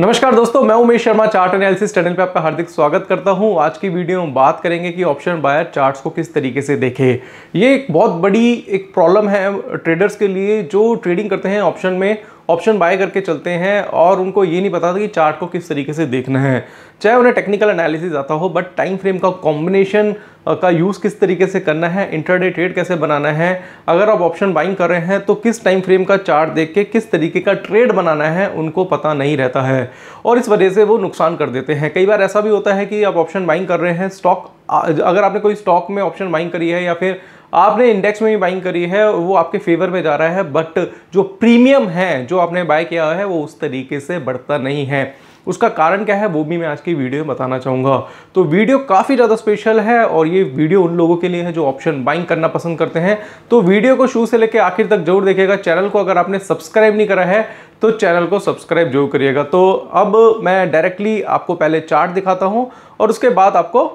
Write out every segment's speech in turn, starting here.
नमस्कार दोस्तों मैं Umesh Sharma chart analysis channel पे आपका हार्दिक स्वागत करता हूं आज की वीडियो में बात करेंगे कि ऑप्शन बायर चार्ट्स को किस तरीके से देखे ये एक बहुत बड़ी एक प्रॉब्लम है ट्रेडर्स के लिए जो ट्रेडिंग करते हैं ऑप्शन में ऑप्शन बाय करके चलते हैं और उनको ये नहीं पता था कि चार्ट को किस तरीके से देखना है चाहे उन्हें टेक्निकल एनालिसिस आता हो बट टाइम फ्रेम का कॉम्बिनेशन का यूज़ किस तरीके से करना है इंटरडे ट्रेड कैसे बनाना है अगर आप ऑप्शन बाइंग कर रहे हैं तो किस टाइम फ्रेम का चार्ट देख के किस तरीके का ट्रेड बनाना है उनको पता नहीं रहता है और इस वजह से वो नुकसान कर देते हैं कई बार ऐसा भी होता है कि आप ऑप्शन बाइंग कर रहे हैं स्टॉक अगर आपने कोई स्टॉक में ऑप्शन बाइंग करी है या फिर आपने इंडेक्स में भी बाइंग करी है वो आपके फेवर में जा रहा है बट जो प्रीमियम है जो आपने बाय किया है वो उस तरीके से बढ़ता नहीं है उसका कारण क्या है वो भी मैं आज की वीडियो में बताना चाहूँगा तो वीडियो काफ़ी ज़्यादा स्पेशल है और ये वीडियो उन लोगों के लिए है जो ऑप्शन बाइंग करना पसंद करते हैं तो वीडियो को शुरू से लेकर आखिर तक जरूर देखिएगा चैनल को अगर आपने सब्सक्राइब नहीं करा है तो चैनल को सब्सक्राइब जरूर करिएगा तो अब मैं डायरेक्टली आपको पहले चार्ट दिखाता हूँ और उसके बाद आपको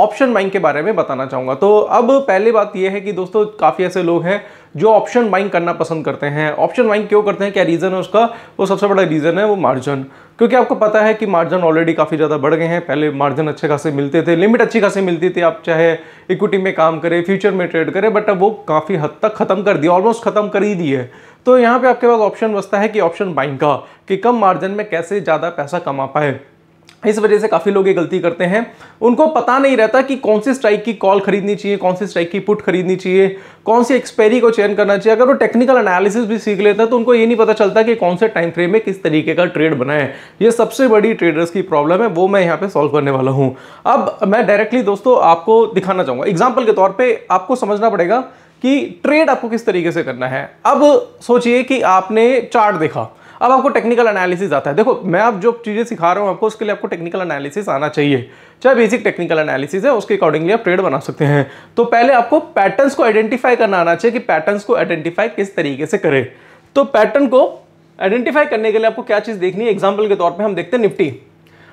ऑप्शन बाइंग के बारे में बताना चाहूँगा तो अब पहले बात यह है कि दोस्तों काफ़ी ऐसे लोग हैं जो ऑप्शन बाइंग करना पसंद करते हैं ऑप्शन बाइंग क्यों करते हैं क्या रीज़न है उसका वो सबसे बड़ा रीज़न है वो मार्जिन क्योंकि आपको पता है कि मार्जिन ऑलरेडी काफ़ी ज़्यादा बढ़ गए हैं पहले मार्जिन अच्छे खासे मिलते थे लिमिट अच्छी खासी मिलती थी आप चाहे इक्विटी में काम करें फ्यूचर में ट्रेड करें बट अब वो काफ़ी हद तक ख़त्म कर दिया ऑलमोस्ट ख़त्म कर ही दी है तो यहाँ पे आपके पास ऑप्शन बसता है कि ऑप्शन बाइंग का कि कम मार्जिन में कैसे ज़्यादा पैसा कमा पाए इस वजह से काफ़ी लोग ये गलती करते हैं उनको पता नहीं रहता कि कौन सी स्ट्राइक की कॉल खरीदनी चाहिए कौन सी स्ट्राइक की पुट खरीदनी चाहिए कौन सी एक्सपायरी को चयन करना चाहिए अगर वो टेक्निकल एनालिसिस भी सीख लेता है तो उनको ये नहीं पता चलता कि कौन से टाइम फ्रेम में किस तरीके का ट्रेड बनाए ये सबसे बड़ी ट्रेडर्स की प्रॉब्लम है वो मैं यहाँ पर सॉल्व करने वाला हूँ अब मैं डायरेक्टली दोस्तों आपको दिखाना चाहूँगा एग्जाम्पल के तौर पर आपको समझना पड़ेगा कि ट्रेड आपको किस तरीके से करना है अब सोचिए कि आपने चार्ट देखा अब आपको टेक्निकल एनालिसिस आता है देखो मैं आप जो चीज़ें सिखा रहा हूँ आपको उसके लिए आपको टेक्निकल एनालिसिस आना चाहिए चाहे बेसिक टेक्निकल एनालिसिस है उसके अकॉर्डिंगली आप ट्रेड बना सकते हैं तो पहले आपको पैटर्न्स को आइडेंटिफाई करना आना चाहिए कि पैटर्न्स को आइडेंटिफाई किस तरीके से करें तो पैटर्न को आइडेंटिफाई करने के लिए आपको क्या चीज़ देखनी है एग्जाम्पल के तौर पर हम देखते हैं निफ्टी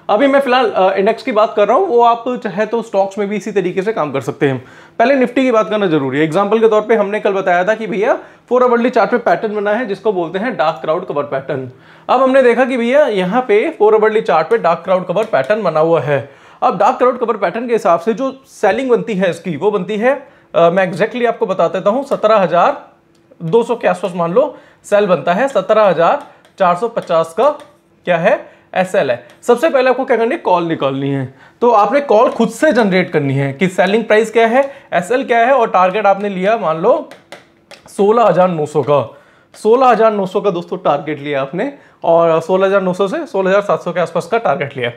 अभी मैं फिलहाल इंडेक्स की बात कर रहा हूँ वो आप चाहे तो स्टॉक्स में भी इसी तरीके से काम कर सकते हैं पहले निफ्टी की बात करना जरूरी है एग्जाम्पल के तौर पे हमने कल बताया था कि भैया फोर अवर्ली चार्ट पे पैटर्न बना है जिसको बोलते हैं डार्क क्राउड कवर पैटर्न अब हमने देखा कि भैया यहाँ पे फोर अवर्ली चार्ट पे डार्क क्राउड कवर पैटर्न बना हुआ है अब डार्क क्राउड कवर पैटर्न के हिसाब से जो सेलिंग बनती है इसकी वो बनती है आ, मैं एग्जैक्टली आपको बता देता हूँ सत्रह के आसपास मान लो सेल बनता है सत्रह का क्या है एस एल है सबसे पहले आपको क्या करनी है कॉल निकालनी है तो आपने कॉल खुद से जनरेट करनी है कि सेलिंग प्राइस क्या है एस एल क्या है और टारगेट आपने लिया मान लो सोलह हज़ार नौ सौ का सोलह हज़ार नौ सौ का दोस्तों टारगेट लिया आपने और सोलह हज़ार नौ सौ से सोलह हज़ार सात सौ के आसपास का टारगेट लिया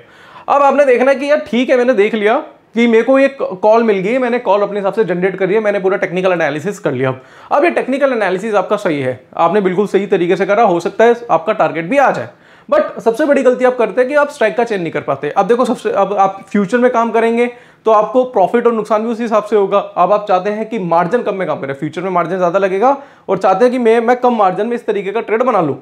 अब आपने देखना कि यार ठीक है मैंने देख लिया कि मेरे को एक कॉल मिल गई मैंने कॉल अपने हिसाब से जनरेट करी है मैंने पूरा टेक्निकल एनालिसिस कर लिया अब ये टेक्निकल एनालिसिस आपका सही है आपने बिल्कुल सही तरीके से करा हो सकता है आपका टारगेट भी आ जाए बट सबसे बड़ी गलती आप करते हैं कि आप स्ट्राइक का चेन नहीं कर पाते अब देखो सबसे अब आप फ्यूचर में काम करेंगे तो आपको प्रॉफिट और नुकसान भी उसी हिसाब से होगा अब आप चाहते हैं कि मार्जिन कम में काम करें फ्यूचर में मार्जिन ज़्यादा लगेगा और चाहते हैं कि मैं मैं कम मार्जिन में इस तरीके का ट्रेड बना लूँ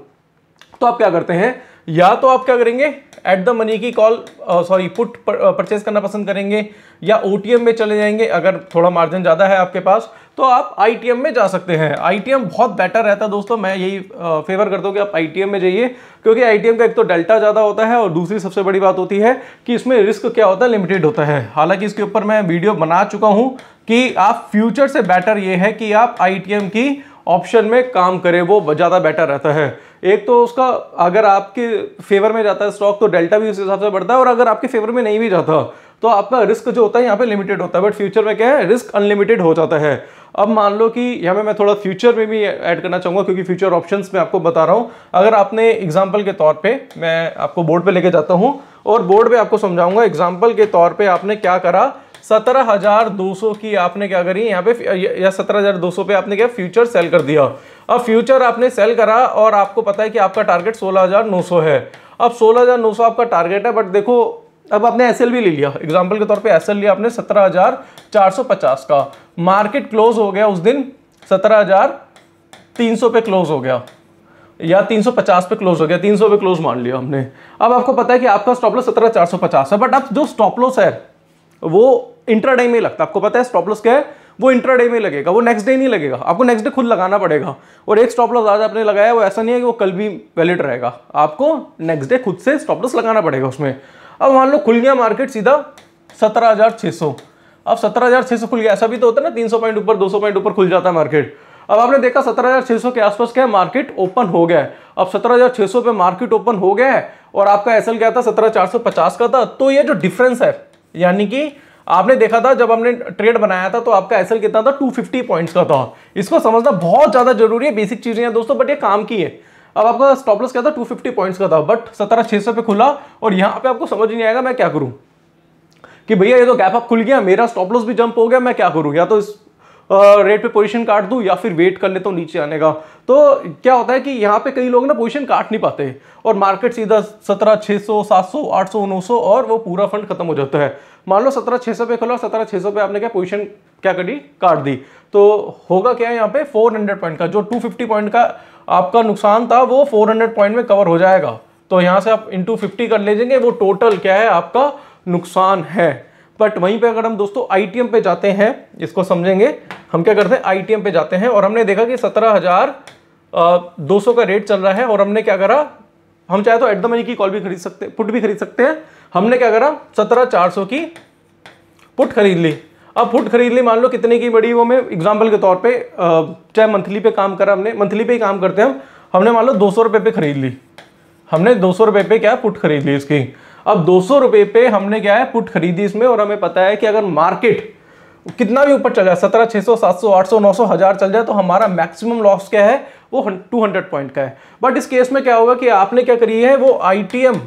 तो आप क्या करते हैं या तो आप क्या करेंगे एट द मनी की कॉल सॉरी पुट परचेज करना पसंद करेंगे या ओ में चले जाएंगे अगर थोड़ा मार्जिन ज़्यादा है आपके पास तो आप आई में जा सकते हैं आई बहुत बेटर रहता है दोस्तों मैं यही फेवर करता हूँ कि आप आई में जाइए क्योंकि आई का एक तो डेल्टा ज़्यादा होता है और दूसरी सबसे बड़ी बात होती है कि इसमें रिस्क क्या होता है लिमिटेड होता है हालांकि इसके ऊपर मैं वीडियो बना चुका हूँ कि आप फ्यूचर से बेटर ये है कि आप आई की ऑप्शन में काम करें वो ज़्यादा बेटर रहता है एक तो उसका अगर आपके फेवर में जाता है स्टॉक तो डेल्टा भी उस हिसाब से बढ़ता है और अगर आपके फेवर में नहीं भी जाता तो आपका रिस्क जो होता है यहाँ पे लिमिटेड होता है बट फ्यूचर में क्या है रिस्क अनलिमिटेड हो जाता है अब मान लो कि यहाँ पे मैं थोड़ा फ्यूचर में भी ऐड करना चाहूँगा क्योंकि फ्यूचर ऑप्शंस में आपको बता रहा हूँ अगर आपने एग्जाम्पल के तौर पे मैं आपको बोर्ड पे लेके जाता हूँ और बोर्ड पे आपको समझाऊंगा एग्जाम्पल के तौर पर आपने क्या करा सत्रह हजार दो सौ की आपने क्या करी यहाँ पे या सत्रह हजार दो सौ पे आपने क्या फ्यूचर सेल कर दिया अब फ्यूचर आपने सेल करा और आपको पता है कि आपका टारगेट सोलह हजार नौ सौ है अब सोलह हजार नौ सौ आपका टारगेट है बट देखो अब आपने एस भी ले लिया एग्जाम्पल के तौर पे एस लिया आपने सत्रह हजार चार सौ पचास का मार्केट क्लोज हो गया उस दिन सत्रह हजार तीन सौ पे क्लोज हो गया या 350 पे क्लोज हो गया 300 पे क्लोज मान लिया हमने अब आपको पता है कि आपका स्टॉप लॉस सत्रह चार सौ पचास है बट अब जो स्टॉप लॉस है वो इंट्राडे में लगता है आपको पता है स्टॉप लॉस क्या है वो इंट्राडे में लगेगा वो नेक्स्ट डे नहीं लगेगा आपको नेक्स्ट डे खुद लगाना पड़ेगा और एक स्टॉप लॉस आज आपने लगाया वो ऐसा नहीं है कि वो कल भी वैलिड रहेगा आपको नेक्स्ट डे खुद से स्टॉप लॉस लगाना पड़ेगा उसमें अब मान लो खुल गया मार्केट सीधा सत्रह हज़ार सौ अब सत्रह हज़ार सौ खुल गया ऐसा भी तो होता है ना तीन सौ पॉइंट ऊपर दो सौ पॉइंट ऊपर खुल जाता है मार्केट अब आपने देखा सत्रह हज़ार सौ के आसपास क्या मार्केट ओपन हो गया है अब सत्रह हज़ार सौ पे मार्केट ओपन हो गया है और आपका एसएल क्या था सत्रह चार सौ पचास का था तो ये जो डिफरेंस है यानी कि आपने देखा था जब हमने ट्रेड बनाया था तो आपका एसएल कितना था 250 पॉइंट्स का था इसको समझना बहुत ज़्यादा जरूरी है बेसिक चीज़ें हैं दोस्तों बट ये काम की है अब आपका स्टॉपलस क्या था 250 पॉइंट्स का था बट सत्रह सौ पे खुला और यहां पे आपको समझ नहीं आएगा मैं क्या करूं कि भैया ये तो गैप अप खुल गया मेरा स्टॉपलस भी जंप हो गया मैं क्या करूं या तो रेट पे पोजीशन काट दूं या फिर वेट कर लेता तो नीचे आने का तो क्या होता है कि यहाँ पे कई लोग ना पोजीशन काट नहीं पाते और मार्केट सीधा सत्रह छः सौ सात सौ आठ सौ नौ सौ और वो पूरा फंड खत्म हो जाता है मान लो सत्रह छः सौ पे खोला सत्रह छः सौ पे आपने क्या पोजीशन क्या करी काट दी तो होगा क्या यहाँ पे हंड्रेड पॉइंट का जो फिफ्टी पॉइंट का आपका नुकसान था वो हंड्रेड पॉइंट में कवर हो जाएगा तो यहाँ से आप इंटू फिफ्टी कर ले जाएंगे वो टोटल क्या है आपका नुकसान है बट वहीं पे अगर हम दोस्तों आईटीएम पे जाते हैं इसको समझेंगे हम क्या करते हैं आईटीएम पे जाते हैं और हमने देखा कि सत्रह हजार दो सौ का रेट चल रहा है और हमने क्या करा हम चाहे तो एट द मनी की कॉल भी खरीद सकते पुट भी खरीद सकते हैं हमने क्या करा सत्रह चार सौ की पुट खरीद ली अब पुट खरीद ली मान लो कितने की बड़ी वो मैं एग्जाम्पल के तौर पे चाहे मंथली पे काम करा हमने मंथली पे ही काम करते हैं हम हमने मान लो दो सौ पे खरीद ली हमने दो सौ पे क्या पुट खरीद ली इसकी अब दो सौ पे हमने क्या है पुट खरीदी इसमें और हमें पता है कि अगर मार्केट कितना भी ऊपर चल जाए सत्रह छः सौ सात सौ आठ सौ नौ सौ हज़ार चल जाए तो हमारा मैक्सिमम लॉस क्या है वो टू हंड्रेड पॉइंट का है बट इस केस में क्या होगा कि आपने क्या करी है वो आई टी एम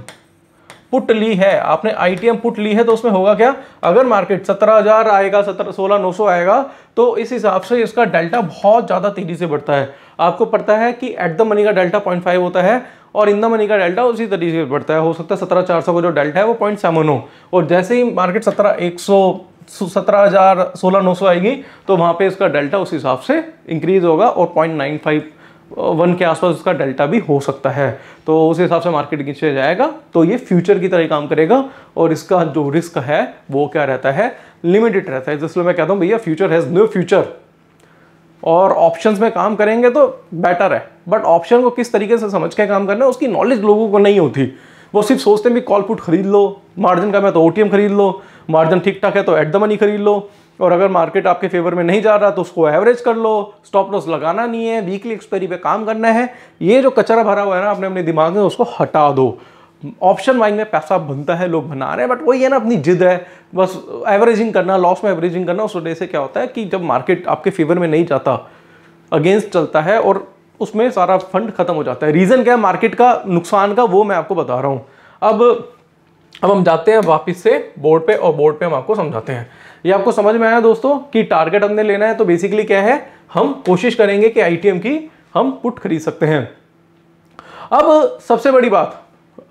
पुट ली है आपने आई टी एम पुट ली है तो उसमें होगा क्या अगर मार्केट सत्रह हज़ार आएगा सत्रह सोलह नौ सौ आएगा तो इस हिसाब से इसका डेल्टा बहुत ज़्यादा तेज़ी से बढ़ता है आपको पता है कि एट द मनी का डेल्टा पॉइंट फाइव होता है और इन द मनी का डेल्टा उसी तरीके से बढ़ता है हो सकता है सत्रह चार सौ का जो डेल्टा है वो पॉइंट सेवन हो और जैसे ही मार्केट सत्रह एक सौ सत्रह हज़ार सोलह नौ सौ आएगी तो वहाँ पे इसका डेल्टा उस हिसाब से इंक्रीज़ होगा और पॉइंट नाइन फाइव वन के आसपास उसका डेल्टा भी हो सकता है तो उस हिसाब से मार्केट नीचे जाएगा तो ये फ्यूचर की तरह काम करेगा और इसका जो रिस्क है वो क्या रहता है लिमिटेड रहता है जिसलिए मैं कहता हूँ भैया फ्यूचर हैज़ नो फ्यूचर और ऑप्शंस में काम करेंगे तो बेटर है बट ऑप्शन को किस तरीके से समझ के काम करना है उसकी नॉलेज लोगों को नहीं होती वो सिर्फ सोचते हैं भी कॉल पुट खरीद लो मार्जिन का मैं तो ओ खरीद लो मार्जिन ठीक ठाक है तो एट द मनी खरीद लो और अगर मार्केट आपके फेवर में नहीं जा रहा तो उसको एवरेज कर लो स्टॉप लॉस लगाना नहीं है वीकली एक्सपायरी पे काम करना है ये जो कचरा भरा हुआ है ना अपने अपने दिमाग में उसको हटा दो ऑप्शन वाइन में पैसा बनता है लोग बना रहे हैं बट वही है ना अपनी जिद है बस एवरेजिंग करना लॉस में एवरेजिंग करना उस वजह से क्या होता है कि जब मार्केट आपके फेवर में नहीं जाता अगेंस्ट चलता है और उसमें सारा फंड खत्म हो जाता है रीज़न क्या है मार्केट का नुकसान का वो मैं आपको बता रहा हूँ अब अब हम जाते हैं वापस से बोर्ड पे और बोर्ड पे हम आपको समझाते हैं ये आपको समझ में आया दोस्तों कि टारगेट हमने लेना है तो बेसिकली क्या है हम कोशिश करेंगे कि आई की हम पुट खरीद सकते हैं अब सबसे बड़ी बात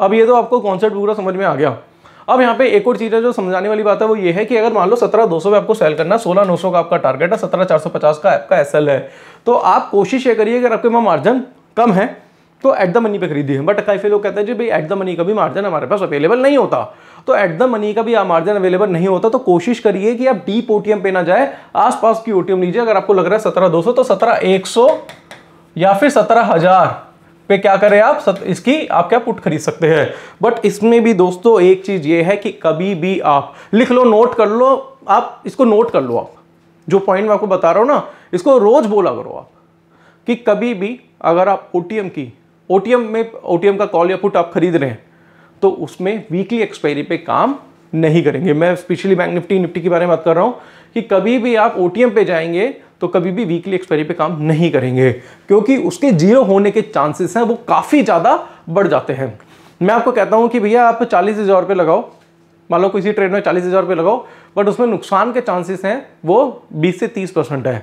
अब ये तो आपको कॉन्सेप्ट पूरा समझ में आ गया अब यहाँ पे एक और चीज़ है जो समझाने वाली बात है वो ये है कि अगर मान लो सत्रह दो सौ में आपको सेल करना सोलह नौ सौ का आपका टारगेट है सत्रह चार सौ पचास का आपका एस है तो आप कोशिश ये करिए अगर आपके मार्जिन कम है तो एट द मनी पे खरीदी है बट काफ़ी लोग कहते हैं जी भाई एट द मनी का भी मार्जिन हमारे पास अवेलेबल नहीं होता तो एट द मनी का भी मार्जिन अवेलेबल नहीं होता तो कोशिश करिए कि आप डीप ओ पे ना जाए आसपास की ओ लीजिए अगर आपको लग रहा है सत्रह दो तो सत्रह एक या फिर सत्रह हज़ार पे क्या करें आप सत, इसकी आप क्या पुट खरीद सकते हैं बट इसमें भी दोस्तों एक चीज़ ये है कि कभी भी आप लिख लो नोट कर लो आप इसको नोट कर लो आप जो पॉइंट मैं आपको बता रहा हूँ ना इसको रोज़ बोला करो आप कि कभी भी अगर आप ओ की ओटीएम में ओटीएम का कॉल या पुट आप खरीद रहे हैं तो उसमें वीकली एक्सपायरी पे काम नहीं करेंगे मैं स्पेशली बैंक निफ्टी निफ्टी के बारे में बात कर रहा हूँ कि कभी भी आप ओ पे जाएंगे तो कभी भी वीकली एक्सपायरी पे काम नहीं करेंगे क्योंकि उसके जीरो होने के चांसेस हैं वो काफ़ी ज़्यादा बढ़ जाते हैं मैं आपको कहता हूँ कि भैया आप चालीस हज़ार रुपये लगाओ मान लो किसी ट्रेड में चालीस हज़ार लगाओ बट उसमें नुकसान के चांसेस हैं वो बीस से तीस परसेंट है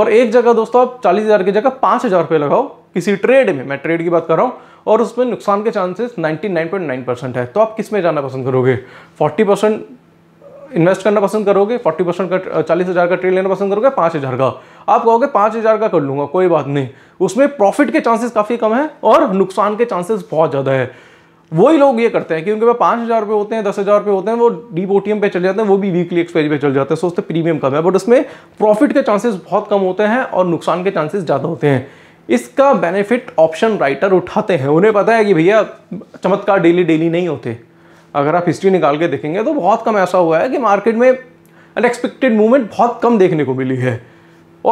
और एक जगह दोस्तों आप चालीस हज़ार की जगह पाँच हज़ार लगाओ किसी ट्रेड में मैं ट्रेड की बात कर रहा हूँ और उसमें नुकसान के चांसेस 99.9 परसेंट है तो आप किस में जाना पसंद करोगे 40 परसेंट इन्वेस्ट करना पसंद करोगे 40 परसेंट का चालीस हज़ार का ट्रेड लेना पसंद करोगे पाँच हज़ार का आप कहोगे पाँच हज़ार का कर लूँगा कोई बात नहीं उसमें प्रॉफिट के चांसेस काफ़ी कम है और नुकसान के चांसेस बहुत ज़्यादा है वही लोग ये करते हैं कि उनके पास पाँच हज़ार रुपये होते हैं दस हज़ार रुपये होते हैं वो डी ओ पे चले जाते हैं वो भी वीकली एक्सपेज पे चल जाते हैं सोचते प्रीमियम कम है बट उसमें प्रॉफिट के चांसेस बहुत कम होते हैं और नुकसान के चांसेस ज़्यादा होते हैं इसका बेनिफिट ऑप्शन राइटर उठाते हैं उन्हें पता है कि भैया चमत्कार डेली डेली नहीं होते अगर आप हिस्ट्री निकाल के देखेंगे तो बहुत कम ऐसा हुआ है कि मार्केट में अनएक्सपेक्टेड मूवमेंट बहुत कम देखने को मिली है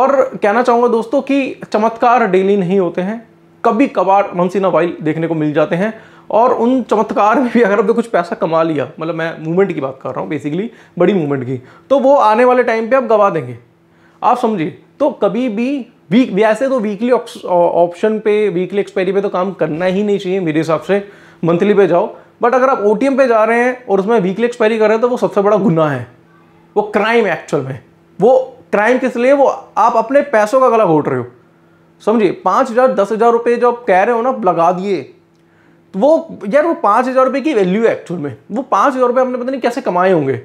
और कहना चाहूँगा दोस्तों कि चमत्कार डेली नहीं होते हैं कभी कभार मनसीना वाइल देखने को मिल जाते हैं और उन चमत्कार में भी अगर आपने कुछ पैसा कमा लिया मतलब मैं मूवमेंट की बात कर रहा हूँ बेसिकली बड़ी मूवमेंट की तो वो आने वाले टाइम पे आप गवा देंगे आप समझिए तो कभी भी वीक वैसे तो वीकली ऑप्शन पे वीकली एक्सपायरी पे तो काम करना ही नहीं चाहिए मेरे हिसाब से मंथली पे जाओ बट अगर आप ओ पे जा रहे हैं और उसमें वीकली एक्सपायरी कर रहे हैं तो वो सबसे बड़ा गुना है वो क्राइम है एक्चुअल में वो क्राइम किस लिए वो आप अपने पैसों का गला घोट रहे हो समझिए पाँच हज़ार दस हज़ार रुपये जो आप कह रहे हो ना लगा दिए तो वो यार वो पाँच हज़ार रुपये की वैल्यू है एक्चुअल में वो पाँच हज़ार रुपये आपने पता नहीं कैसे कमाए होंगे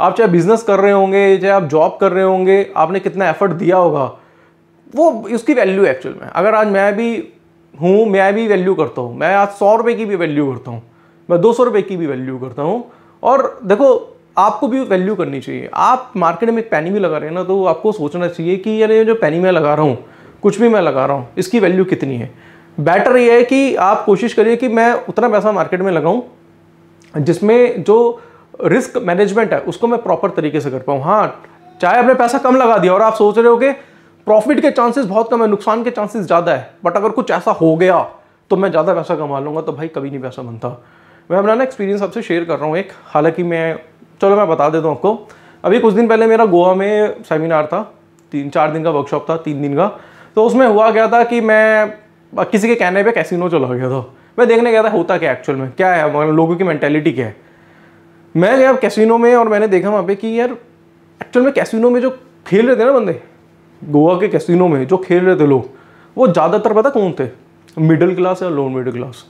आप चाहे बिज़नेस कर रहे होंगे चाहे आप जॉब कर रहे होंगे आपने कितना एफर्ट दिया होगा वो उसकी वैल्यू एक्चुअल में अगर आज मैं भी हूँ मैं भी वैल्यू करता हूँ मैं आज सौ रुपये की भी वैल्यू करता हूँ मैं दो सौ रुपये की भी वैल्यू करता हूँ और देखो आपको भी वैल्यू करनी चाहिए आप मार्केट में एक पैनी भी लगा रहे हैं ना तो आपको सोचना चाहिए कि यार ये जो पैनी मैं लगा रहा हूँ कुछ भी मैं लगा रहा हूँ इसकी वैल्यू कितनी है बेटर ये है कि आप कोशिश करिए कि मैं उतना पैसा मार्केट में लगाऊँ जिसमें जो रिस्क मैनेजमेंट है उसको मैं प्रॉपर तरीके से कर पाऊँ हाँ चाहे आपने पैसा कम लगा दिया और आप सोच रहे हो कि प्रॉफिट के चांसेस बहुत कम है नुकसान के चांसेस ज़्यादा है बट अगर कुछ ऐसा हो गया तो मैं ज़्यादा पैसा कमा लूँगा तो भाई कभी नहीं पैसा बनता मैं अपना ना एक्सपीरियंस आपसे शेयर कर रहा हूँ एक हालांकि मैं चलो मैं बता देता हूँ आपको अभी कुछ दिन पहले मेरा गोवा में सेमिनार था तीन चार दिन का वर्कशॉप था तीन दिन का तो उसमें हुआ क्या था कि मैं किसी के कहने पर कैसीनो चला गया था मैं देखने गया था होता क्या एक्चुअल में क्या है मतलब लोगों की मैंटेलिटी क्या है मैं गया कैसीनो में और मैंने देखा वहाँ पे कि यार एक्चुअल में कैसीनो में जो खेल रहे थे ना बंदे गोवा के कैसीनो में जो खेल रहे थे लोग वो ज़्यादातर पता कौन थे मिडिल क्लास या लोअर मिडिल क्लास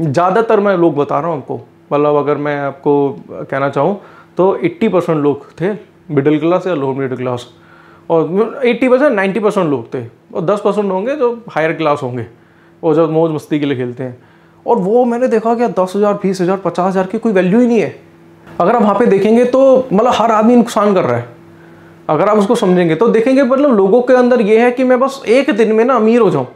ज़्यादातर मैं लोग बता रहा हूँ आपको मतलब अगर मैं आपको कहना चाहूँ तो 80 परसेंट लोग थे मिडिल क्लास या लोअर मिडिल क्लास और 80 परसेंट नाइन्टी परसेंट लोग थे और 10 परसेंट होंगे जो हायर क्लास होंगे और जब मौज मस्ती के लिए खेलते हैं और वो मैंने देखा कि दस हज़ार बीस हज़ार पचास हज़ार की कोई वैल्यू ही नहीं है अगर आप वहाँ पे देखेंगे तो मतलब हर आदमी नुकसान कर रहा है अगर आप उसको समझेंगे तो देखेंगे मतलब लोगों के अंदर ये है कि मैं बस एक दिन में ना अमीर हो जाऊँ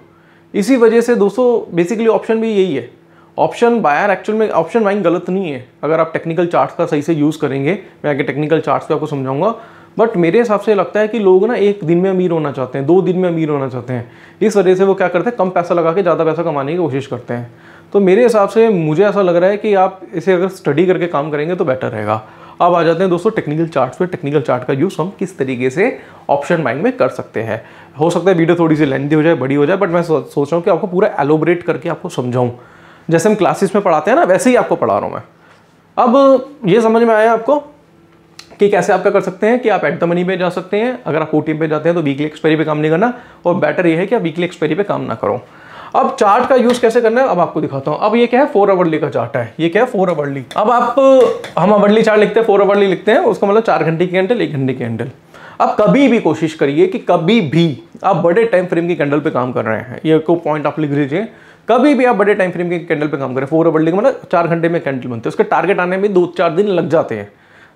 इसी वजह से दोस्तों बेसिकली ऑप्शन भी यही है ऑप्शन बायर एक्चुअल में ऑप्शन बाइंग गलत नहीं है अगर आप टेक्निकल चार्ट्स का सही से यूज़ करेंगे मैं आगे टेक्निकल चार्ट्स पे आपको समझाऊंगा बट मेरे हिसाब से लगता है कि लोग ना एक दिन में अमीर होना चाहते हैं दो दिन में अमीर होना चाहते हैं इस वजह से वो क्या करते हैं कम पैसा लगा के ज़्यादा पैसा कमाने की कोशिश करते हैं तो मेरे हिसाब से मुझे ऐसा लग रहा है कि आप इसे अगर स्टडी करके काम करेंगे तो बेटर रहेगा अब आ जाते हैं दोस्तों टेक्निकल चार्ट पे टेक्निकल चार्ट का यूज़ हम किस तरीके से ऑप्शन माइंड में कर सकते हैं हो सकता है वीडियो थोड़ी सी लेंथी हो जाए बड़ी हो जाए बट मैं सोच रहा हूँ कि आपको पूरा एलोबरेट करके आपको समझाऊँ जैसे हम क्लासेस में पढ़ाते हैं ना वैसे ही आपको पढ़ा रहा हूँ मैं अब ये समझ में आया आपको कि कैसे आपका कर सकते हैं कि आप एट द मनी पे जा सकते हैं अगर आप ओ पे जाते हैं तो वीकली एक्सपायरी पे काम नहीं करना और बेटर ये है कि आप वीकली एक्सपायरी पे काम ना करो अब चार्ट का यूज कैसे करना है अब आपको दिखाता हूँ अब ये क्या है फोर आवरली का चार्ट है ये क्या है फोर आवरली अब आप हम अवर्डली चार्ट लिखते हैं फोर आवरली लिखते हैं उसका मतलब चार घंटे की कैंडल एक घंटे की कैंडल अब कभी भी कोशिश करिए कि कभी भी आप बड़े टाइम फ्रेम की कैंडल पर काम कर रहे हैं ये को पॉइंट आप लिख लीजिए कभी भी आप बड़े टाइम फ्रेम के कैंडल पर काम करें फोर आवरली मतलब चार घंटे में कैंडल बनते हैं उसके टारगेट आने में दो चार दिन लग जाते हैं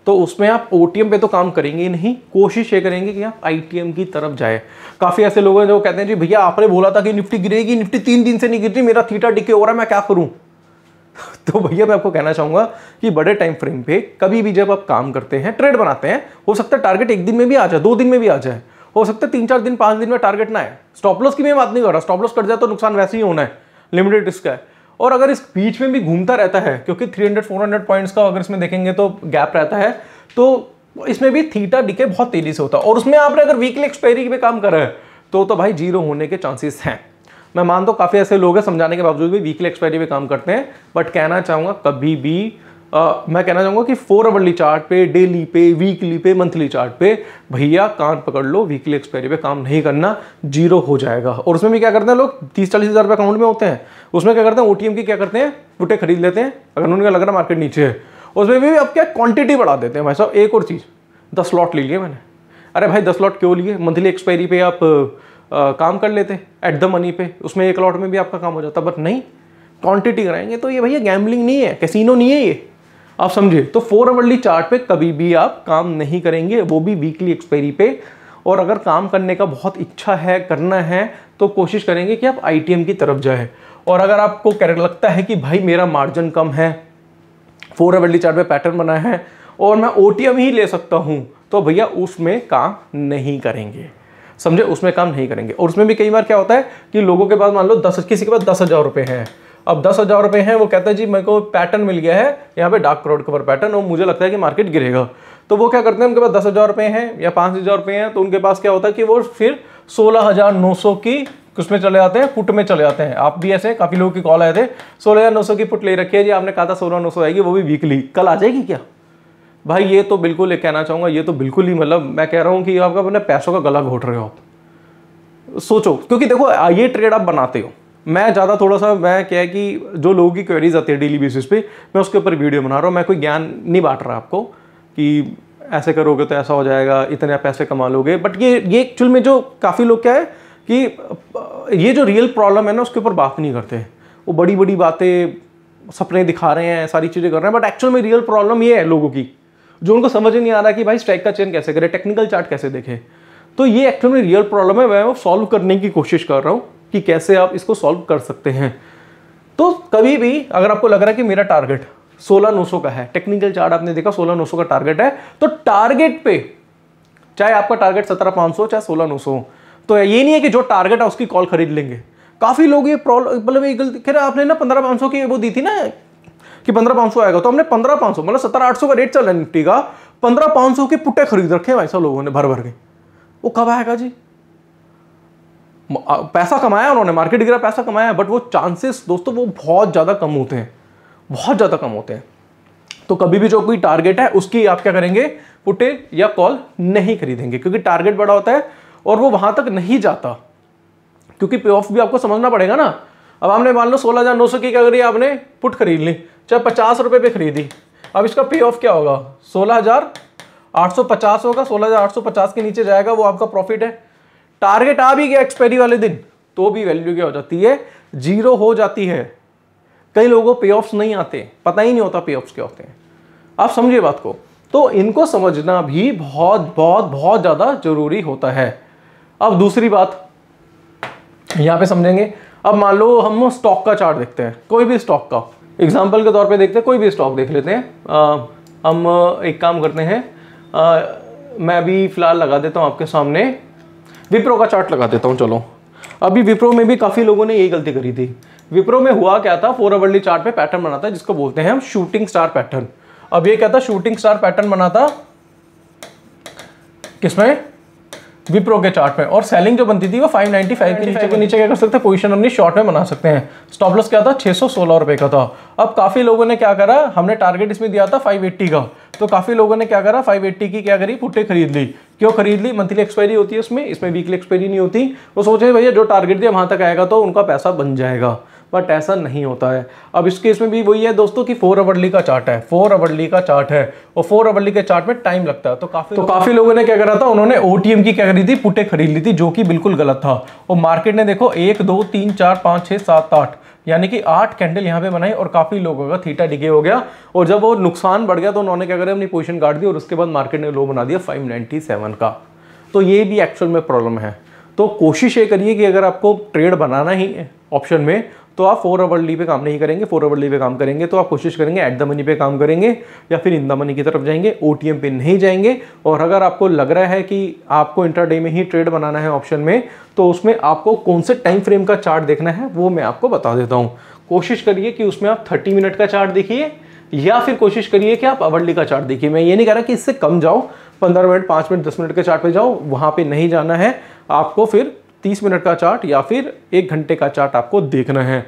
तो उसमें आप ओ पे तो काम करेंगे ही नहीं कोशिश ये करेंगे कि आप आई की तरफ जाए काफ़ी ऐसे लोग हैं जो कहते हैं जी भैया आपने बोला था कि निफ्टी गिरेगी निफ्टी तीन दिन से नहीं गिर रही मेरा थीटा डिके हो रहा है मैं क्या करूँ तो भैया मैं आपको कहना चाहूँगा कि बड़े टाइम फ्रेम पे कभी भी जब आप काम करते हैं ट्रेड बनाते हैं हो सकता है टारगेट एक दिन में भी आ जाए दो दिन में भी आ जाए हो सकता है तीन चार दिन पाँच दिन में टारगेट ना आए स्टॉपलॉस की मैं बात नहीं कर रहा स्टॉपलॉस कट जाए तो नुकसान वैसे ही होना है लिमिटेड रिस्क है और अगर इस बीच में भी घूमता रहता है क्योंकि 300 400 पॉइंट्स का अगर इसमें देखेंगे तो गैप रहता है तो इसमें भी थीटा डिके बहुत तेज़ी से होता है और उसमें आपने अगर वीकली एक्सपायरी पे काम करा है तो तो भाई जीरो होने के चांसेस हैं मैं मानता तो हूँ काफ़ी ऐसे लोग हैं समझाने के बावजूद भी वीकली एक्सपायरी पे काम करते हैं बट कहना चाहूँगा कभी भी आ, मैं कहना चाहूँगा कि फोर अवरली चार्ट पे डेली पे वीकली पे मंथली चार्ट पे भैया कान पकड़ लो वीकली एक्सपायरी पे काम नहीं करना जीरो हो जाएगा और उसमें भी क्या करते हैं लोग तीस चालीस हज़ार रुपये अकाउंट में होते हैं उसमें क्या करते हैं ओ की क्या करते हैं पुटे खरीद लेते हैं अगर उन्हें लग रहा मार्केट नीचे है उसमें भी अब क्या क्वान्टिटी बढ़ा देते हैं भाई साहब एक और चीज़ दस लॉट ले लिए मैंने अरे भाई दस लॉट क्यों लिए मंथली एक्सपायरी पे आप आ, काम कर लेते एट द मनी पे उसमें एक लॉट में भी आपका काम हो जाता बट नहीं क्वांटिटी कराएंगे तो ये भैया गैम्बलिंग नहीं है कैसीनो नहीं है ये आप समझे तो फोर अवर्ली चार्ट पे कभी भी आप काम नहीं करेंगे वो भी वीकली एक्सपायरी पे और अगर काम करने का बहुत इच्छा है करना है तो कोशिश करेंगे कि आप आई की तरफ जाए और अगर आपको लगता है कि भाई मेरा मार्जिन कम है फोर अवर्ली चार्ट पे पैटर्न बना है और मैं ओ ही ले सकता हूँ तो भैया उसमें काम नहीं करेंगे समझे उसमें काम नहीं करेंगे और उसमें भी कई बार क्या होता है कि लोगों के पास मान लो दस किसी के पास दस हज़ार रुपये हैं अब दस हज़ार रुपये हैं वो कहता है जी मेरे को पैटर्न मिल गया है यहाँ पे डार्क करोड़ के ऊपर पैटर्न और मुझे लगता है कि मार्केट गिरेगा तो वो क्या करते हैं उनके पास दस हज़ार रुपये हैं या पाँच हज़ार रुपये हैं तो उनके पास क्या होता है कि वो फिर सोलह हज़ार नौ सौ की उसमें चले जाते हैं पुट में चले जाते हैं आप भी ऐसे काफ़ी लोगों की कॉल आए थे सोलह हज़ार नौ सौ की पुट ले रखी है जी आपने कहा था सोलह नौ सौ आएगी वो भी वीकली कल आ जाएगी क्या भाई ये तो बिल्कुल ये कहना चाहूँगा ये तो बिल्कुल ही मतलब मैं कह रहा हूँ कि आपका अपने पैसों का गला घोट रहे हो आप सोचो क्योंकि देखो ये ट्रेड आप बनाते हो मैं ज़्यादा थोड़ा सा मैं क्या है कि जो लोगों की क्वेरीज आती है डेली बेसिस पे मैं उसके ऊपर वीडियो बना रहा हूँ मैं कोई ज्ञान नहीं बांट रहा आपको कि ऐसे करोगे तो ऐसा हो जाएगा इतने पैसे कमा लोगे बट ये ये एक्चुअल में जो काफ़ी लोग क्या है कि ये जो रियल प्रॉब्लम है ना उसके ऊपर बात नहीं करते वो बड़ी बड़ी बातें सपने दिखा रहे हैं सारी चीज़ें कर रहे हैं बट एक्चुअल में रियल प्रॉब्लम ये है लोगों की जो उनको समझ नहीं आ रहा कि भाई स्ट्राइक का चेन कैसे करें टेक्निकल चार्ट कैसे देखें तो ये एक्चुअल में रियल प्रॉब्लम है मैं वो सॉल्व करने की कोशिश कर रहा हूँ कि कैसे आप इसको सॉल्व कर सकते हैं तो कभी भी अगर आपको लग रहा है कि मेरा टारगेट सोलह नौ सौ का है टेक्निकल चार्ट आपने देखा सोलह नौ सौ का टारगेट है तो टारगेट पे चाहे आपका टारगेट सत्रह पाँच सौ चाहे सोलह नौ सौ तो ये नहीं है कि जो टारगेट है उसकी कॉल खरीद लेंगे काफ़ी लोग ये प्रॉब्लम मतलब ये आपने ना पंद्रह पाँच सौ की वो दी थी ना कि पंद्रह पाँच सौ आएगा तो हमने पंद्रह पाँच सौ मतलब सत्रह आठ सौ का रेट चल रहा है निफ्टी का पंद्रह पाँच सौ के पुट्टे खरीद रखे हैं भाई साहब लोगों ने भर भर के वो कब आएगा जी पैसा कमाया उन्होंने मार्केट गिरा पैसा कमाया बट वो चांसेस दोस्तों वो बहुत ज़्यादा कम होते हैं बहुत ज़्यादा कम होते हैं तो कभी भी जो कोई टारगेट है उसकी आप क्या करेंगे पुटे या कॉल नहीं खरीदेंगे क्योंकि टारगेट बड़ा होता है और वो वहां तक नहीं जाता क्योंकि पे ऑफ भी आपको समझना पड़ेगा ना अब आपने मान लो सोलह हज़ार नौ सौ की क्या करी आपने पुट खरीद ली चाहे पचास रुपये पे खरीदी अब इसका पे ऑफ क्या होगा सोलह हज़ार आठ सौ पचास होगा सोलह हज़ार आठ सौ पचास के नीचे जाएगा वो आपका प्रॉफिट है टारगेट आ भी गया एक्सपायरी वाले दिन तो भी वैल्यू क्या हो जाती है जीरो हो जाती है कई लोगों पे ऑफ्स नहीं आते पता ही नहीं होता पे ऑफ्स क्या होते हैं आप समझिए बात को तो इनको समझना भी बहुत बहुत बहुत ज़्यादा जरूरी होता है अब दूसरी बात यहां पे समझेंगे अब मान लो हम स्टॉक का चार्ट देखते हैं कोई भी स्टॉक का एग्जाम्पल के तौर पर देखते हैं कोई भी स्टॉक देख लेते हैं आ, हम एक काम करते हैं आ, मैं अभी फ़िलहाल लगा देता हूँ आपके सामने विप्रो का चार्ट लगा देता हूँ चलो अभी विप्रो में भी काफ़ी लोगों ने यही गलती करी थी विप्रो में हुआ क्या था फोर अवर्ली चार्ट पे पैटर्न बना था जिसको बोलते हैं हम शूटिंग स्टार पैटर्न अब ये क्या था शूटिंग स्टार पैटर्न बना था किसमें विप्रो के चार्ट में और सेलिंग जो बनती थी वो 595 के नीचे के नीचे क्या कर सकते हैं पोजीशन अपनी शॉर्ट में बना सकते हैं स्टॉप लॉस क्या था छह सौ रुपए का था अब काफ़ी लोगों ने क्या करा हमने टारगेट इसमें दिया था 580 का तो काफ़ी लोगों ने क्या करा 580 की क्या करी पुट्टे खरीद ली क्यों खरीद ली मंथली एक्सपायरी होती है इसमें इसमें वीकली एक्सपायरी नहीं होती वो सोचे भैया जो टारगेट दिया वहां तक आएगा तो उनका पैसा बन जाएगा बट ऐसा नहीं होता है अब इस केस में भी वही है दोस्तों कि फोर अवर्ली का चार्ट है फोर अवर्ली का चार्ट है और फोर अवर्ली के चार्ट में टाइम लगता है तो काफ़ी तो काफ़ी लोगों ने क्या करा था उन्होंने ओ की क्या करी थी पुटे खरीद ली थी जो कि बिल्कुल गलत था और मार्केट ने देखो एक दो तीन चार पाँच छः सात आठ यानी कि आठ कैंडल यहाँ पे बनाई और काफ़ी लोगों का थीटा डिगे हो गया और जब वो नुकसान बढ़ गया तो उन्होंने क्या करा अपनी पोजिशन काट दी और उसके बाद मार्केट ने लो बना दिया सेवन का तो ये भी एक्चुअल में प्रॉब्लम है तो कोशिश ये करिए कि अगर आपको ट्रेड बनाना ही ऑप्शन में तो आप फोर आवरली पे काम नहीं करेंगे फोर आवरली पे काम करेंगे तो आप कोशिश करेंगे एट द मनी पे काम करेंगे या फिर इन द मनी की तरफ जाएंगे ओ पे नहीं जाएंगे और अगर आपको लग रहा है कि आपको इंटरडे में ही ट्रेड बनाना है ऑप्शन में तो उसमें आपको कौन से टाइम फ्रेम का चार्ट देखना है वो मैं आपको बता देता हूँ कोशिश करिए कि उसमें आप थर्टी मिनट का चार्ट देखिए या फिर कोशिश करिए कि आप अवरली का चार्ट देखिए मैं ये नहीं कह रहा कि इससे कम जाओ पंद्रह मिनट पाँच मिनट दस मिनट के चार्ट पे जाओ वहाँ पे नहीं जाना है आपको फिर तीस मिनट का चार्ट या फिर एक घंटे का चार्ट आपको देखना है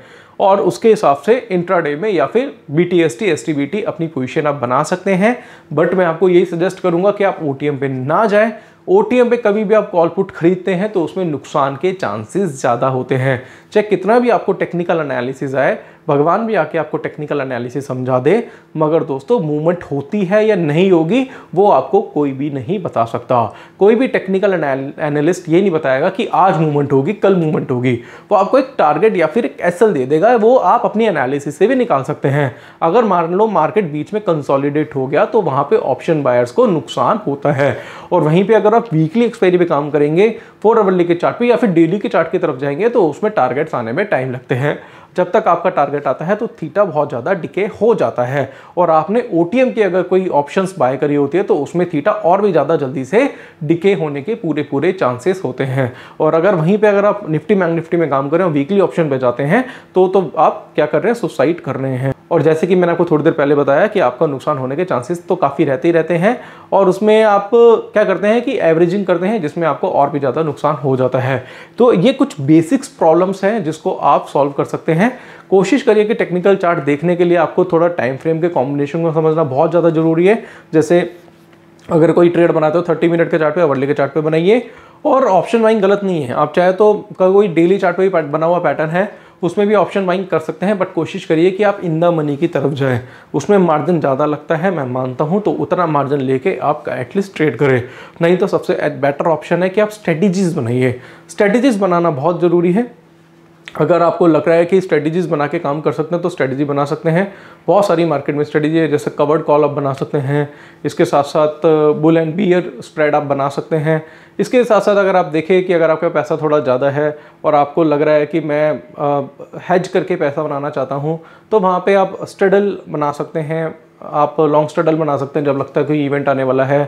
और उसके हिसाब से इंट्राडे में या फिर B T S T S T B T अपनी पोजिशन आप बना सकते हैं बट मैं आपको यही सजेस्ट करूंगा कि आप ओ टी एम पे ना जाएं ओ टी एम पे कभी भी आप कॉल पुट खरीदते हैं तो उसमें नुकसान के चांसेस ज़्यादा होते हैं चाहे कितना भी आपको टेक्निकल एनालिसिस आए भगवान भी आके आपको टेक्निकल एनालिसिस समझा दे मगर दोस्तों मूवमेंट होती है या नहीं होगी वो आपको कोई भी नहीं बता सकता कोई भी टेक्निकल एनालिस्ट ये नहीं बताएगा कि आज मूवमेंट होगी कल मूवमेंट होगी वो आपको एक टारगेट या फिर एक एसल दे देगा वो आप अपनी एनालिसिस से भी निकाल सकते हैं अगर मान लो मार्केट बीच में कंसोलिडेट हो गया तो वहाँ पर ऑप्शन बायर्स को नुकसान होता है और वहीं पर अगर आप वीकली एक्सपायरी पर काम करेंगे फोर अवरली के चार्ट या फिर डेली के चार्ट की तरफ जाएंगे तो उसमें टारगेट्स आने में टाइम लगते हैं जब तक आपका टारगेट आता है तो थीटा बहुत ज़्यादा डिके हो जाता है और आपने ओ की अगर कोई ऑप्शंस बाय करी होती है तो उसमें थीटा और भी ज़्यादा जल्दी से डिके होने के पूरे पूरे चांसेस होते हैं और अगर वहीं पर अगर आप निफ्टी मैंग निफ्टी में काम करें वीकली ऑप्शन पर जाते हैं तो, तो आप क्या कर रहे हैं सुसाइड कर रहे हैं और जैसे कि मैंने आपको थोड़ी देर पहले बताया कि आपका नुकसान होने के चांसेस तो काफ़ी रहते ही रहते हैं और उसमें आप क्या करते हैं कि एवरेजिंग करते हैं जिसमें आपको और भी ज़्यादा नुकसान हो जाता है तो ये कुछ बेसिक्स प्रॉब्लम्स हैं जिसको आप सॉल्व कर सकते हैं कोशिश करिए कि टेक्निकल चार्ट देखने के लिए आपको थोड़ा टाइम फ्रेम के कॉम्बिनेशन को समझना बहुत ज़्यादा ज़रूरी है जैसे अगर कोई ट्रेड बनाते हो थर्टी मिनट के चार्ट पे आवरली के चार्ट पे बनाइए और ऑप्शन वाइंग गलत नहीं है आप चाहे तो कोई डेली चार्ट पे भी बना हुआ पैटर्न है उसमें भी ऑप्शन बाइंग कर सकते हैं बट कोशिश करिए कि आप इंदा मनी की तरफ जाएं उसमें मार्जिन ज़्यादा लगता है मैं मानता हूँ तो उतना मार्जिन लेके आप एटलीस्ट ट्रेड करें नहीं तो सबसे बेटर ऑप्शन है कि आप स्ट्रेटजीज़ बनाइए स्ट्रेटजीज़ बनाना बहुत ज़रूरी है अगर आपको लग रहा है कि स्ट्रेटजीज़ बना के काम कर सकते हैं तो स्ट्रेटजी बना सकते हैं बहुत सारी मार्केट में स्ट्रेटजी है जैसे कवर्ड कॉल आप बना सकते हैं इसके साथ साथ बुल एंड बियर स्प्रेड आप बना सकते हैं इसके साथ साथ अगर आप देखें कि अगर आपका पैसा थोड़ा ज़्यादा है और आपको लग रहा है कि मैं हैज uh, करके पैसा बनाना चाहता हूँ तो वहाँ पर आप स्टडल बना सकते हैं आप लॉन्ग स्टडल बना सकते हैं जब लगता है कोई इवेंट आने वाला है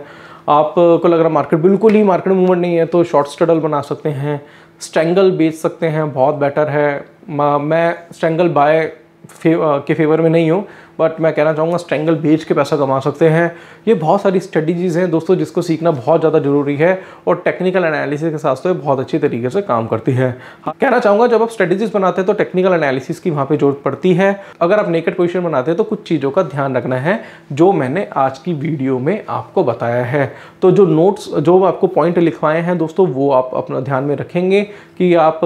आपको लग रहा मार्केट बिल्कुल ही मार्केट मूवमेंट नहीं है तो शॉर्ट स्टडल बना सकते हैं स्ट्रेंगल बेच सकते हैं बहुत बेटर है मैं स्ट्रेंगल बाय फे, के फेवर में नहीं हूँ बट मैं कहना चाहूँगा स्ट्रैंगल बेच के पैसा कमा सकते हैं ये बहुत सारी स्ट्रेटीज हैं दोस्तों जिसको सीखना बहुत ज़्यादा ज़रूरी है और टेक्निकल एनालिसिस के साथ तो बहुत अच्छी तरीके से काम करती है हाँ, कहना चाहूँगा जब आप स्ट्रेटीज बनाते हैं तो टेक्निकल एनालिसिस की वहाँ पर जरूरत पड़ती है अगर आप नेकेट पोजिशन बनाते हैं तो कुछ चीज़ों का ध्यान रखना है जो मैंने आज की वीडियो में आपको बताया है तो जो नोट्स जो आपको पॉइंट लिखवाए हैं दोस्तों वो आप अपना ध्यान में रखेंगे कि आप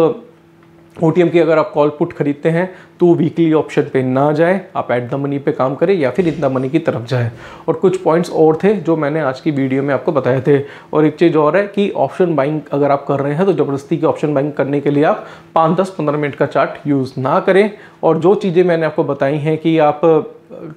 ओ की अगर आप कॉल पुट खरीदते हैं तो वीकली ऑप्शन पे ना जाए आप एट द मनी पे काम करें या फिर इन द मनी की तरफ जाए और कुछ पॉइंट्स और थे जो मैंने आज की वीडियो में आपको बताए थे और एक चीज़ और है कि ऑप्शन बाइंग अगर आप कर रहे हैं तो ज़बरदस्ती की ऑप्शन बाइंग करने के लिए आप पाँच दस पंद्रह मिनट का चार्ट यूज़ ना करें और जो चीज़ें मैंने आपको बताई हैं कि आप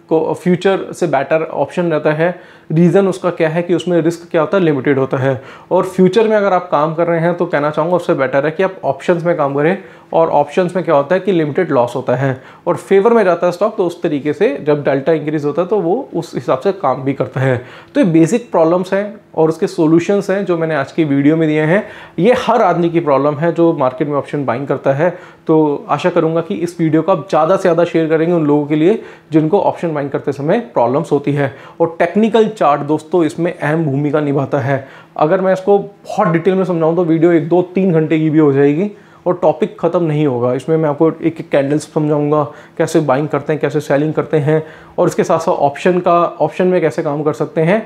को फ्यूचर से बेटर ऑप्शन रहता है रीज़न उसका क्या है कि उसमें रिस्क क्या होता है लिमिटेड होता है और फ्यूचर में अगर आप काम कर रहे हैं तो कहना चाहूँगा उससे बेटर है कि आप ऑप्शंस में काम करें और ऑप्शंस में क्या होता है कि लिमिटेड लॉस होता है और फेवर में जाता है स्टॉक तो उस तरीके से जब डेल्टा इंक्रीज होता है तो वो उस हिसाब से काम भी करता है तो ये बेसिक प्रॉब्लम्स हैं और उसके सोल्यूशंस हैं जो मैंने आज की वीडियो में दिए हैं ये हर आदमी की प्रॉब्लम है जो मार्केट में ऑप्शन बाइंग करता है तो आशा करूँगा कि इस वीडियो को आप ज़्यादा से ज़्यादा शेयर करेंगे उन लोगों के लिए जिनको ऑप्शन बाइंग करते समय प्रॉब्लम्स होती है और टेक्निकल चार्ट दोस्तों इसमें अहम भूमिका निभाता है अगर मैं इसको बहुत डिटेल में समझाऊं तो वीडियो एक दो तीन घंटे की भी हो जाएगी और टॉपिक ख़त्म नहीं होगा इसमें मैं आपको एक एक कैंडल्स समझाऊंगा कैसे बाइंग करते हैं कैसे सेलिंग करते हैं और इसके साथ साथ ऑप्शन का ऑप्शन में कैसे काम कर सकते हैं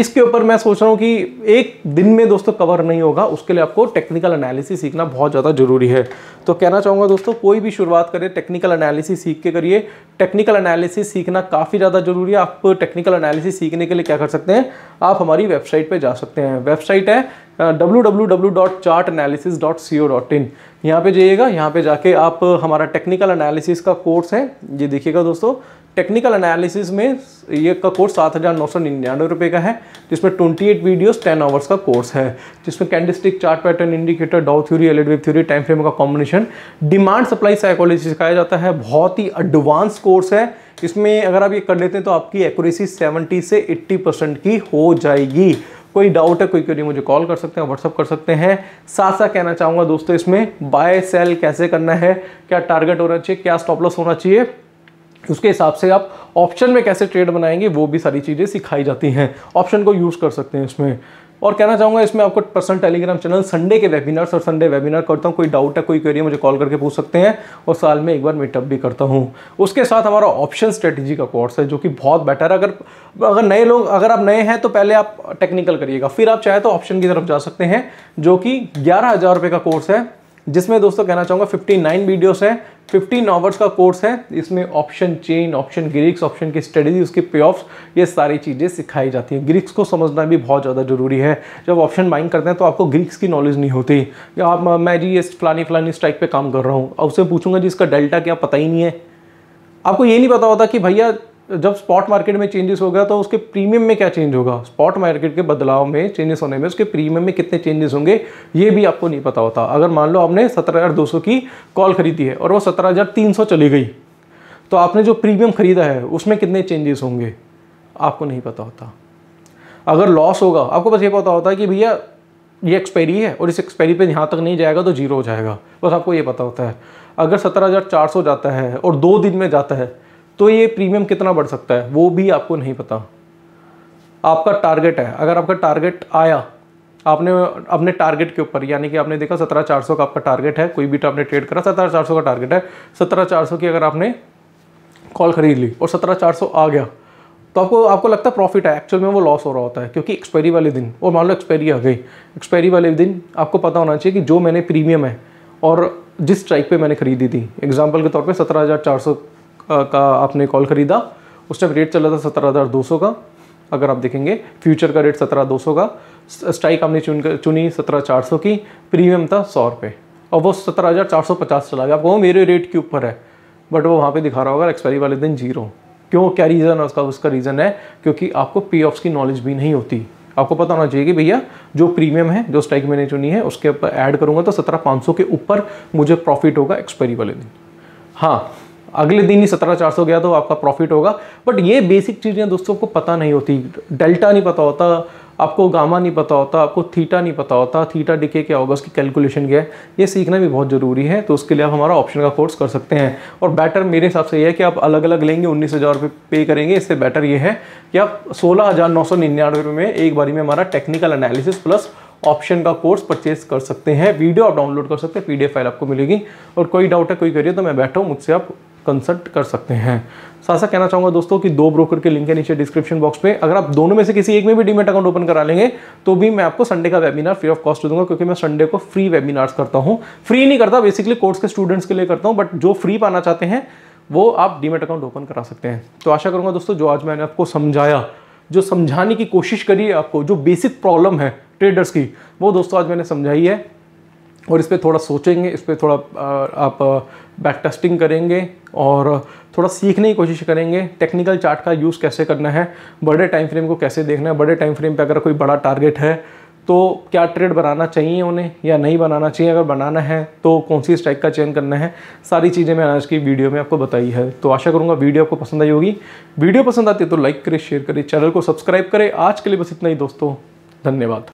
इसके ऊपर मैं सोच रहा हूँ कि एक दिन में दोस्तों कवर नहीं होगा उसके लिए आपको टेक्निकल एनालिसिस सीखना बहुत ज़्यादा ज़रूरी है तो कहना चाहूँगा दोस्तों कोई भी शुरुआत करें टेक्निकल एनालिसिस सीख के करिए टेक्निकल एनालिसिस सीखना काफ़ी ज़्यादा ज़रूरी है आप टेक्निकल एनालिसिस सीखने के लिए क्या कर सकते हैं आप हमारी वेबसाइट पर जा सकते हैं वेबसाइट है www.chartanalysis.co.in dot chart analysis dot C O dot in यहाँ पे जाइएगा यहाँ पे जाके आप हमारा टेक्निकल एनालिसिस का कोर्स है ये देखिएगा दोस्तों टेक्निकल एनालिसिस में ये का कोर्स सात हज़ार नौ सौ निन्यानवे रुपये का है जिसमें twenty eight videos ten hours का कोर्स है जिसमें candlestick chart pattern indicator Dow theory Elliott wave theory time frame का कॉम्बिनेशन डिमांड सप्लाई साइकोलॉजी सिखाया जाता है बहुत ही एडवांस कोर्स है इसमें अगर आप ये कर लेते हैं तो आपकी एक्यूरेसी सेवेंटी से एट्टी परसेंट की हो जाएगी कोई डाउट है कोई क्वेरी मुझे कॉल कर सकते हैं व्हाट्सअप कर सकते हैं साथ साथ कहना चाहूँगा दोस्तों इसमें बाय सेल कैसे करना है क्या टारगेट होना चाहिए क्या स्टॉप लॉस होना चाहिए उसके हिसाब से आप ऑप्शन में कैसे ट्रेड बनाएंगे वो भी सारी चीज़ें सिखाई जाती हैं ऑप्शन को यूज़ कर सकते हैं इसमें और कहना चाहूँगा इसमें आपको पर्सनल टेलीग्राम चैनल संडे के वेबिनार्स और संडे वेबिनार करता हूँ कोई डाउट है कोई क्वेरी मुझे कॉल करके पूछ सकते हैं और साल में एक बार मीटअप भी करता हूँ उसके साथ हमारा ऑप्शन स्ट्रेटेजी का कोर्स है जो कि बहुत बेटर है अगर अगर नए लोग अगर आप नए हैं तो पहले आप टेक्निकल करिएगा फिर आप चाहे तो ऑप्शन की तरफ जा सकते हैं जो कि ग्यारह हज़ार रुपये का कोर्स है जिसमें दोस्तों कहना चाहूँगा 59 वीडियोस हैं 15 आवर्स का कोर्स है इसमें option chain option Greeks option की स्टडीज उसके पे ये सारी चीज़ें सिखाई जाती हैं ग्रिक्स को समझना भी बहुत ज़्यादा ज़रूरी है जब ऑप्शन बाइंग करते हैं तो आपको ग्रिक्स की नॉलेज नहीं होती या आप मैं जी ये फलानी फलानी स्ट्राइक पे काम कर रहा हूँ और उससे पूछूंगा जी इसका डेल्टा क्या पता ही नहीं है आपको ये नहीं पता होता कि भैया जब स्पॉट मार्केट में चेंजेस होगा तो उसके प्रीमियम में क्या चेंज होगा स्पॉट मार्केट के बदलाव में चेंजेस होने में उसके प्रीमियम में कितने चेंजेस होंगे ये भी आपको नहीं पता होता अगर मान लो आपने सत्रह हज़ार दो सौ की कॉल खरीदी है और वो सत्रह हज़ार तीन सौ चली गई तो आपने जो प्रीमियम ख़रीदा है उसमें कितने चेंजेस होंगे आपको नहीं पता होता अगर लॉस होगा आपको बस ये पता होता है कि भैया ये एक्सपायरी है और इस एक्सपायरी पे यहाँ तक नहीं जाएगा तो जीरो हो जाएगा बस आपको ये पता होता है अगर सत्रह हज़ार चार सौ जाता है और दो दिन में जाता है तो ये प्रीमियम कितना बढ़ सकता है वो भी आपको नहीं पता आपका टारगेट है अगर आपका टारगेट आया आपने अपने टारगेट के ऊपर यानी कि आपने देखा सत्रह चार सौ का आपका टारगेट है कोई भी तो आपने ट्रेड करा सत्रह चार सौ का टारगेट है सत्रह चार सौ की अगर आपने कॉल खरीद ली और सत्रह चार सौ आ गया तो आपको आपको लगता है प्रॉफिट है एक्चुअल में वो लॉस हो रहा होता है क्योंकि एक्सपायरी वाले दिन और मान लो एक्सपायरी आ गई एक्सपायरी वाले दिन आपको पता होना चाहिए कि जो मैंने प्रीमियम है और जिस स्ट्राइक पे मैंने खरीदी थी एग्जाम्पल के तौर पे सत्रह हज़ार चार सौ का आपने कॉल ख़रीदा उस टाइम रेट चला था सत्रह हज़ार दो सौ का अगर आप देखेंगे फ्यूचर का रेट सत्रह दो सौ का स्ट्राइक आपने चुन चुनी सत्रह चार सौ की प्रीमियम था सौ रुपये और वो सत्रह हज़ार चार सौ पचास चला गया आपको मेरे रेट के ऊपर है बट वो वहाँ पे दिखा रहा होगा एक्सपायरी वाले दिन जीरो क्यों क्या रीज़न है उसका उसका रीज़न है क्योंकि आपको पे ऑफ्स की नॉलेज भी नहीं होती आपको पता होना चाहिए कि भैया जो प्रीमियम है जो स्ट्राइक मैंने चुनी है उसके ऊपर ऐड करूँगा तो सत्रह पाँच सौ के ऊपर मुझे प्रॉफिट होगा एक्सपायरी वाले दिन हाँ अगले दिन ही सत्रह चार सौ गया तो आपका प्रॉफिट होगा बट ये बेसिक चीज़ें दोस्तों आपको पता नहीं होती डेल्टा नहीं पता होता आपको गामा नहीं पता होता आपको थीटा नहीं पता होता थीटा डिके क्या होगा उसकी कैलकुलेशन क्या है ये सीखना भी बहुत ज़रूरी है तो उसके लिए आप हमारा ऑप्शन का कोर्स कर सकते हैं और बेटर मेरे हिसाब से ये है कि आप अलग अलग लेंगे उन्नीस हज़ार रुपये पे करेंगे इससे बेटर ये है कि आप सोलह हज़ार नौ सौ निन्यानवे में एक बारी में हमारा टेक्निकल एनालिसिस प्लस ऑप्शन का कोर्स परचेज कर सकते हैं वीडियो आप डाउनलोड कर सकते हैं पी फाइल आपको मिलेगी और कोई डाउट है कोई करिए तो मैं बैठा हूँ मुझसे आप कंसल्ट कर सकते हैं साथ साथ कहना चाहूँगा दोस्तों कि दो ब्रोकर के लिंक है नीचे डिस्क्रिप्शन बॉक्स में अगर आप दोनों में से किसी एक में भी डीमेट अकाउंट ओपन करा लेंगे तो भी मैं आपको संडे का वेबिनार फ्री ऑफ कॉस्ट दूंगा क्योंकि मैं संडे को फ्री वेबिनार्स करता हूँ फ्री नहीं करता बेसिकली कोर्स के स्टूडेंट्स के लिए करता हूँ बट जो फ्री पाना चाहते हैं वो आप डीमेट अकाउंट ओपन करा सकते हैं तो आशा करूंगा दोस्तों जो आज मैंने आपको समझाया जो समझाने की कोशिश करी है आपको जो बेसिक प्रॉब्लम है ट्रेडर्स की वो दोस्तों आज मैंने समझाई है और इस पर थोड़ा सोचेंगे इस पर थोड़ा आप बैक टेस्टिंग करेंगे और थोड़ा सीखने की कोशिश करेंगे टेक्निकल चार्ट का यूज़ कैसे करना है बड़े टाइम फ्रेम को कैसे देखना है बड़े टाइम फ्रेम पे अगर कोई बड़ा टारगेट है तो क्या ट्रेड बनाना चाहिए उन्हें या नहीं बनाना चाहिए अगर बनाना है तो कौन सी स्ट्राइक का चयन करना है सारी चीज़ें मैंने आज की वीडियो में आपको बताई है तो आशा करूँगा वीडियो आपको पसंद आई होगी वीडियो पसंद आती है तो लाइक करें शेयर करें चैनल को सब्सक्राइब करें आज के लिए बस इतना ही दोस्तों धन्यवाद